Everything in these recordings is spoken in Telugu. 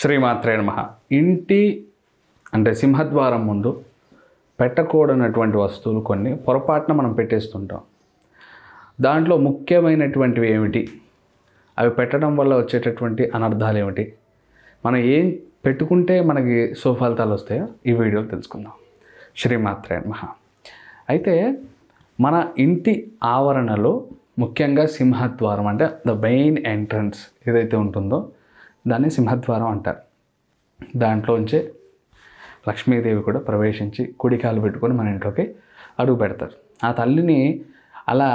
శ్రీమాత్రే నమ ఇంటి అంటే సింహద్వారం ముందు పెట్టకూడనటువంటి వస్తువులు కొన్ని పొరపాటున మనం పెట్టేస్తుంటాం దాంట్లో ముఖ్యమైనటువంటివి ఏమిటి అవి పెట్టడం వల్ల వచ్చేటటువంటి అనర్థాలు ఏమిటి మనం ఏం పెట్టుకుంటే మనకి సుఫలితాలు వస్తాయో ఈ వీడియోలో తెలుసుకుందాం శ్రీమాత్రే మహా అయితే మన ఇంటి ఆవరణలో ముఖ్యంగా సింహద్వారం అంటే ద మెయిన్ ఎంట్రన్స్ ఏదైతే ఉంటుందో దాన్ని సింహద్వారం అంటారు దాంట్లోంచే లక్ష్మీదేవి కూడా ప్రవేశించి కుడికాలు పెట్టుకొని మన ఇంట్లోకి అడుగు పెడతారు ఆ తల్లిని అలా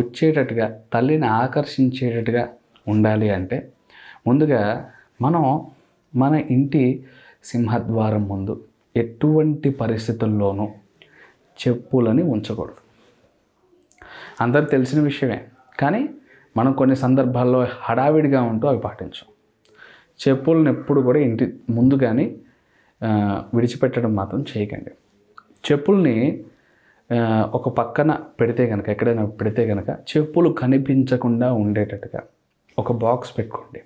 వచ్చేటట్టుగా తల్లిని ఆకర్షించేటట్టుగా ఉండాలి అంటే ముందుగా మనం మన ఇంటి సింహద్వారం ముందు ఎటువంటి పరిస్థితుల్లోనూ చెప్పులని ఉంచకూడదు అందరు తెలిసిన విషయమే కానీ మనం కొన్ని సందర్భాల్లో హడావిడిగా ఉంటూ అవి పాటించాం చెప్పులను ఎప్పుడు కూడా ఇంటి ముందు కానీ విడిచిపెట్టడం మాత్రం చేయకండి చెప్పుల్ని ఒక పక్కన పెడితే కనుక ఎక్కడైనా పెడితే కనుక చెప్పులు కనిపించకుండా ఉండేటట్టుగా ఒక బాక్స్ పెట్టుకోండి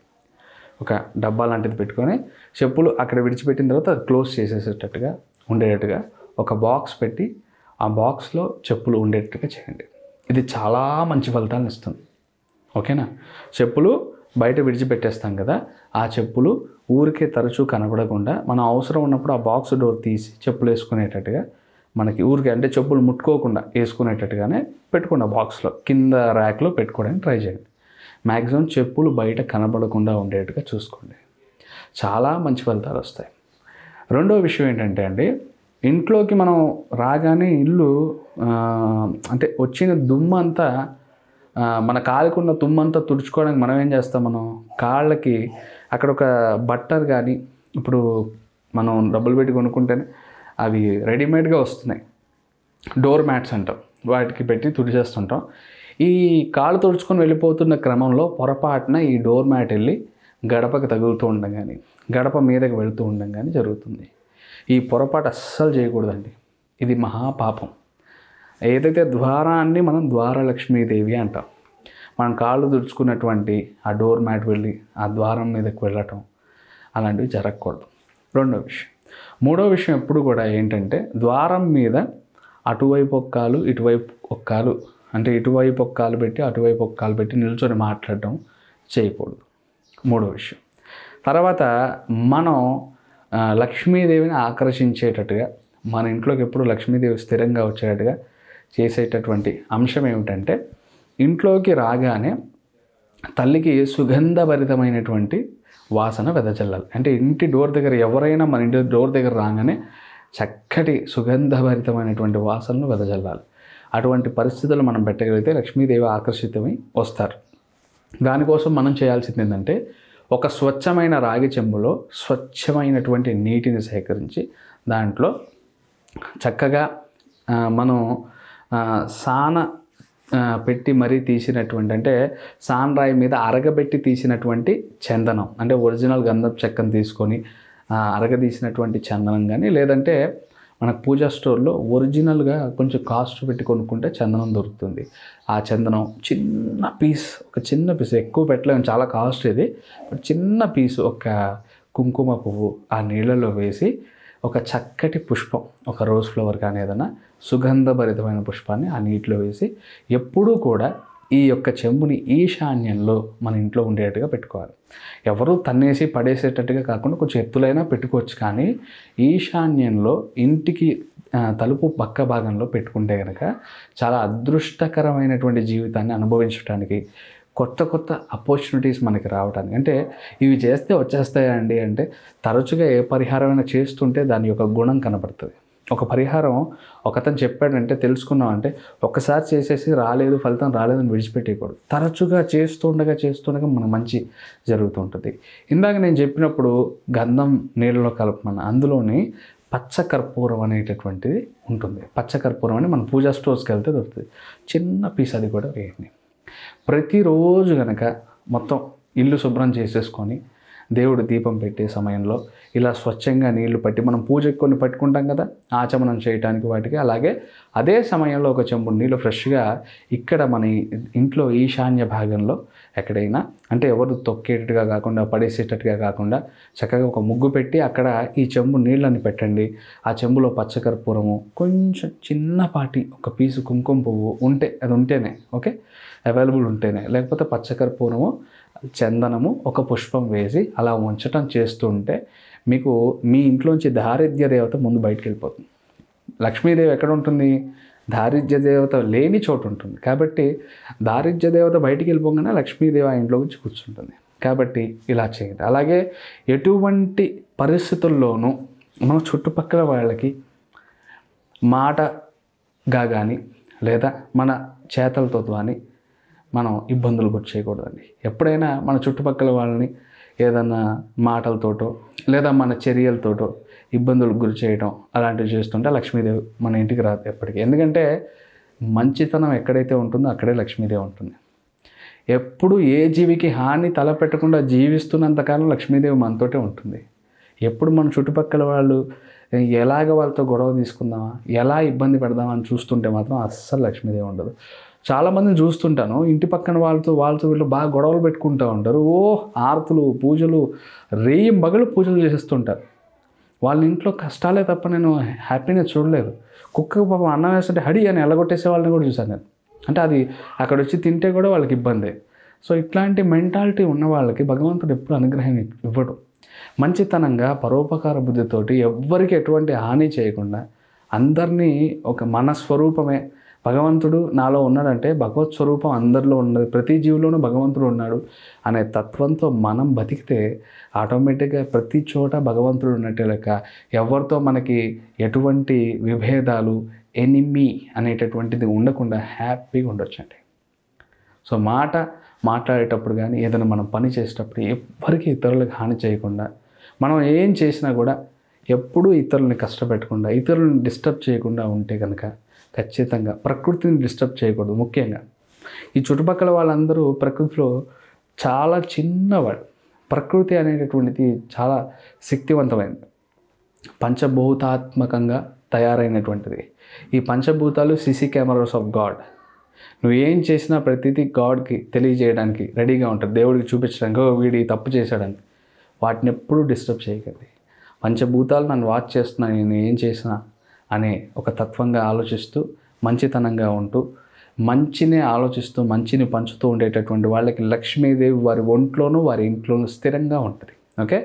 ఒక డబ్బా లాంటిది పెట్టుకొని చెప్పులు అక్కడ విడిచిపెట్టిన తర్వాత అది క్లోజ్ చేసేసేటట్టుగా ఉండేటట్టుగా ఒక బాక్స్ పెట్టి ఆ బాక్స్లో చెప్పులు ఉండేటట్టుగా చేయండి ఇది చాలా మంచి ఫలితాలను ఇస్తుంది ఓకేనా చెప్పులు బయట విడిచిపెట్టేస్తాం కదా ఆ చెప్పులు ఊరికే తరచూ కనబడకుండా మనం అవసరం ఉన్నప్పుడు ఆ బాక్స్ డోర్ తీసి చెప్పులు వేసుకునేటట్టుగా మనకి ఊరికి అంటే చెప్పులు ముట్టుకోకుండా వేసుకునేటట్టుగానే పెట్టుకోండి ఆ బాక్స్లో కింద ర్యాక్లో పెట్టుకోవడానికి ట్రై చేయండి మ్యాక్సిమం చెప్పులు బయట కనబడకుండా ఉండేట్టుగా చూసుకోండి చాలా మంచి ఫలితాలు వస్తాయి రెండో విషయం ఏంటంటే అండి ఇంట్లోకి మనం రాగానే ఇల్లు అంటే వచ్చిన దుమ్మంతా మన కాలుకున్న తుమ్మంతా తుడుచుకోవడానికి మనం ఏం చేస్తాం మనం కాళ్ళకి అక్కడ ఒక బట్టర్ కానీ ఇప్పుడు మనం డబ్బులు పెట్టి కొనుక్కుంటేనే అవి రెడీమేడ్గా వస్తున్నాయి డోర్ మ్యాట్స్ అంటాం వాటికి పెట్టి తుడిచేస్తుంటాం ఈ కాళ్ళు తుడుచుకొని వెళ్ళిపోతున్న క్రమంలో పొరపాటున ఈ డోర్ మ్యాట్ వెళ్ళి గడపకి తగులుతూ ఉండడం కానీ గడప మీదకి వెళుతూ ఉండడం కానీ జరుగుతుంది ఈ పొరపాటు అస్సలు చేయకూడదండి ఇది మహాపాపం ఏదైతే ద్వారాన్ని మనం ద్వారలక్ష్మీదేవి అంటాం మనం కాళ్ళు దుడుచుకున్నటువంటి ఆ డోర్ మ్యాట్ వెళ్ళి ఆ ద్వారం మీదకి వెళ్ళటం అలాంటివి జరగకూడదు రెండో విషయం మూడో విషయం ఎప్పుడు కూడా ఏంటంటే ద్వారం మీద అటువైపు ఒక్కాలు ఇటువైపు ఒక్కాలు అంటే ఇటువైపు ఒక్కాలు పెట్టి అటువైపు ఒక్కాలు పెట్టి నిల్చొని మాట్లాడటం చేయకూడదు మూడో విషయం తర్వాత మనం లక్ష్మీదేవిని ఆకర్షించేటట్టుగా మన ఇంట్లోకి ఎప్పుడు లక్ష్మీదేవి స్థిరంగా వచ్చేటట్టుగా చేసేటటువంటి అంశం ఏమిటంటే ఇంట్లోకి రాగానే తల్లికి సుగంధభరితమైనటువంటి వాసన వెదజల్లాలి అంటే ఇంటి డోర్ దగ్గర ఎవరైనా మన ఇంటి డోర్ దగ్గర రాగానే చక్కటి సుగంధభరితమైనటువంటి వాసనను వెదజల్లాలి అటువంటి పరిస్థితులు మనం పెట్టగలిగితే లక్ష్మీదేవి ఆకర్షితమై వస్తారు దానికోసం మనం చేయాల్సింది ఏంటంటే ఒక స్వచ్ఛమైన రాగి చెంబులో స్వచ్ఛమైనటువంటి నీటిని సేకరించి దాంట్లో చక్కగా మనం సాన పెట్టి మరీ తీసినటువంటి అంటే రాయి మీద అరగబెట్టి తీసినటువంటి చందనం అంటే ఒరిజినల్ గంధం చెక్కను తీసుకొని అరగదీసినటువంటి చందనం కానీ లేదంటే మనకు పూజా స్టోర్లో ఒరిజినల్గా కొంచెం కాస్ట్ పెట్టి కొనుక్కుంటే చందనం దొరుకుతుంది ఆ చందనం చిన్న పీస్ ఒక చిన్న పీస్ ఎక్కువ పెట్టలేము చాలా కాస్ట్ ఇది చిన్న పీస్ ఒక కుంకుమ పువ్వు ఆ నీళ్ళలో వేసి ఒక చక్కటి పుష్పం ఒక రోజ్ ఫ్లవర్ కానీ ఏదైనా సుగంధభరితమైన పుష్పాన్ని ఆ నీటిలో వేసి ఎప్పుడూ కూడా ఈ యొక్క చెంబుని ఈశాన్యంలో మన ఇంట్లో ఉండేట్టుగా పెట్టుకోవాలి ఎవరు తన్నేసి పడేసేటట్టుగా కాకుండా కొంచెం ఎత్తులైనా పెట్టుకోవచ్చు కానీ ఈశాన్యంలో ఇంటికి తలుపు పక్క భాగంలో పెట్టుకుంటే కనుక చాలా అదృష్టకరమైనటువంటి జీవితాన్ని అనుభవించడానికి కొత్త కొత్త ఆపర్చునిటీస్ మనకి రావడానికి అంటే ఇవి చేస్తే వచ్చేస్తాయండి అంటే తరచుగా ఏ పరిహారమైనా చేస్తుంటే దాని యొక్క గుణం కనబడుతుంది ఒక పరిహారం ఒకతను చెప్పాడంటే తెలుసుకున్నాం అంటే ఒక్కసారి చేసేసి రాలేదు ఫలితం రాలేదని విడిచిపెట్టేయకూడదు తరచుగా చేస్తుండగా చేస్తుండగా మన మంచి జరుగుతుంటుంది ఇందాక నేను చెప్పినప్పుడు గంధం నీళ్ళలో కలపమని అందులోని పచ్చ కర్పూరం అనేటటువంటిది ఉంటుంది పచ్చ కర్పూరం అని మన పూజా స్టోర్స్కి వెళ్తే దొరుకుతుంది చిన్న పీస్ అది కూడా వేయండి ప్రతిరోజు కనుక మొత్తం ఇల్లు శుభ్రం చేసేసుకొని దేవుడు దీపం పెట్టే సమయంలో ఇలా స్వచ్ఛంగా నీళ్లు పట్టి మనం పూజకు కొన్ని పట్టుకుంటాం కదా ఆచమనం చేయడానికి వాటికి అలాగే అదే సమయంలో ఒక చెంబు నీళ్ళు ఫ్రెష్గా ఇక్కడ మన ఇంట్లో ఈశాన్య భాగంలో ఎక్కడైనా అంటే ఎవరు తొక్కేటట్టుగా కాకుండా పడేసేటట్టుగా కాకుండా చక్కగా ఒక ముగ్గు పెట్టి అక్కడ ఈ చెంబు నీళ్ళని పెట్టండి ఆ చెంబులో పచ్చకర్పూరము కొంచెం చిన్నపాటి ఒక పీసు కుంకుమ పువ్వు ఉంటే అది ఉంటేనే ఓకే అవైలబుల్ ఉంటేనే లేకపోతే పచ్చకర్పూరము చందనము ఒక పుష్పం వేసి అలా ఉంచటం చేస్తుంటే మీకు మీ ఇంట్లోంచి దారిద్ర్య దేవత ముందు బయటకు వెళ్ళిపోతుంది లక్ష్మీదేవి ఎక్కడ ఉంటుంది దారిద్ర్య దేవత లేని చోటు ఉంటుంది కాబట్టి దారిద్ర్య దేవత బయటికి వెళ్ళిపోగానే లక్ష్మీదేవి ఆ ఇంట్లో గురించి కూర్చుంటుంది కాబట్టి ఇలా చేయండి అలాగే ఎటువంటి పరిస్థితుల్లోనూ మన చుట్టుపక్కల వాళ్ళకి మాటగా కానీ లేదా మన చేతలతో కానీ మనం ఇబ్బందులు గురి చేయకూడదండి ఎప్పుడైనా మన చుట్టుపక్కల వాళ్ళని ఏదన్నా మాటలతోటో లేదా మన చర్యలతోటో ఇబ్బందులకు గురి చేయటం అలాంటివి చేస్తుంటే లక్ష్మీదేవి మన ఇంటికి రాదు ఎప్పటికీ ఎందుకంటే మంచితనం ఎక్కడైతే ఉంటుందో అక్కడే లక్ష్మీదేవి ఉంటుంది ఎప్పుడు ఏ జీవికి హాని తలపెట్టకుండా జీవిస్తున్నంతకాలం లక్ష్మీదేవి మనతోటే ఉంటుంది ఎప్పుడు మన చుట్టుపక్కల వాళ్ళు ఎలాగ వాళ్ళతో గొడవ తీసుకుందామా ఎలా ఇబ్బంది పెడదామా అని చూస్తుంటే మాత్రం అస్సలు లక్ష్మీదేవి ఉండదు చాలామందిని చూస్తుంటాను ఇంటి పక్కన వాళ్ళతో వాళ్ళతో వీళ్ళు బాగా గొడవలు పెట్టుకుంటూ ఉంటారు ఓ ఆరతులు పూజలు రేయి మగలు పూజలు చేసేస్తుంటారు వాళ్ళ ఇంట్లో కష్టాలే తప్ప నేను హ్యాపీనెస్ చూడలేదు కుక్క పాపం అన్నం వేస్తుంటే హడి అని ఎలగొట్టేసే వాళ్ళని కూడా చూశాను నేను అంటే అది అక్కడ వచ్చి తింటే కూడా వాళ్ళకి ఇబ్బంది సో ఇట్లాంటి మెంటాలిటీ ఉన్న వాళ్ళకి భగవంతుడు ఎప్పుడు అనుగ్రహం ఇవ్వడు మంచితనంగా పరోపకార బుద్ధితోటి ఎవ్వరికి ఎటువంటి హాని చేయకుండా అందరినీ ఒక మనస్వరూపమే భగవంతుడు నాలో ఉన్నాడంటే భగవత్ స్వరూపం అందరిలో ఉన్నది ప్రతి జీవిలోనూ భగవంతుడు ఉన్నాడు అనే తత్వంతో మనం బతికితే ఆటోమేటిక్గా ప్రతి చోట భగవంతుడు ఉన్నట్టే లెక్క ఎవరితో మనకి ఎటువంటి విభేదాలు ఎనిమి అనేటటువంటిది ఉండకుండా హ్యాపీగా ఉండొచ్చండి సో మాట మాట్లాడేటప్పుడు కానీ ఏదైనా మనం పని చేసేటప్పుడు ఎవ్వరికీ ఇతరులకు హాని చేయకుండా మనం ఏం చేసినా కూడా ఎప్పుడూ ఇతరుల్ని కష్టపెట్టకుండా ఇతరులను డిస్టర్బ్ చేయకుండా ఉంటే కనుక ఖచ్చితంగా ప్రకృతిని డిస్టర్బ్ చేయకూడదు ముఖ్యంగా ఈ చుట్టుపక్కల వాళ్ళందరూ ప్రకృతిలో చాలా చిన్నవాడు ప్రకృతి అనేటటువంటిది చాలా శక్తివంతమైనది పంచభూతాత్మకంగా తయారైనటువంటిది ఈ పంచభూతాలు సిసి కెమెరాస్ ఆఫ్ గాడ్ నువ్వు ఏం చేసినా ప్రతిదీ గాడ్కి తెలియజేయడానికి రెడీగా ఉంటుంది దేవుడికి చూపించడానికి వీడి తప్పు చేశాడని వాటిని ఎప్పుడూ డిస్టర్బ్ చేయకండి పంచభూతాలు నన్ను వాచ్ చేస్తున్నాయి నేను ఏం చేసినా అనే ఒక తత్వంగా ఆలోచిస్తూ మంచితనంగా ఉంటూ మంచినే ఆలోచిస్తూ మంచిని పంచుతూ ఉండేటటువంటి వాళ్ళకి లక్ష్మీదేవి వారి ఒంట్లోనూ వారి ఇంట్లోనూ స్థిరంగా ఉంటుంది ఓకే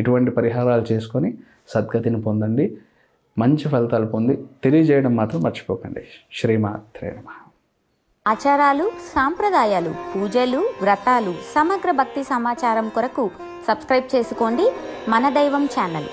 ఇటువంటి పరిహారాలు చేసుకొని సద్గతిని పొందండి మంచి ఫలితాలు పొంది తెలియజేయడం మాత్రం మర్చిపోకండి శ్రీమాత్రే నమ ఆచారాలు సాంప్రదాయాలు పూజలు వ్రతాలు సమగ్ర భక్తి సమాచారం కొరకు సబ్స్క్రైబ్ చేసుకోండి మన దైవం ఛానల్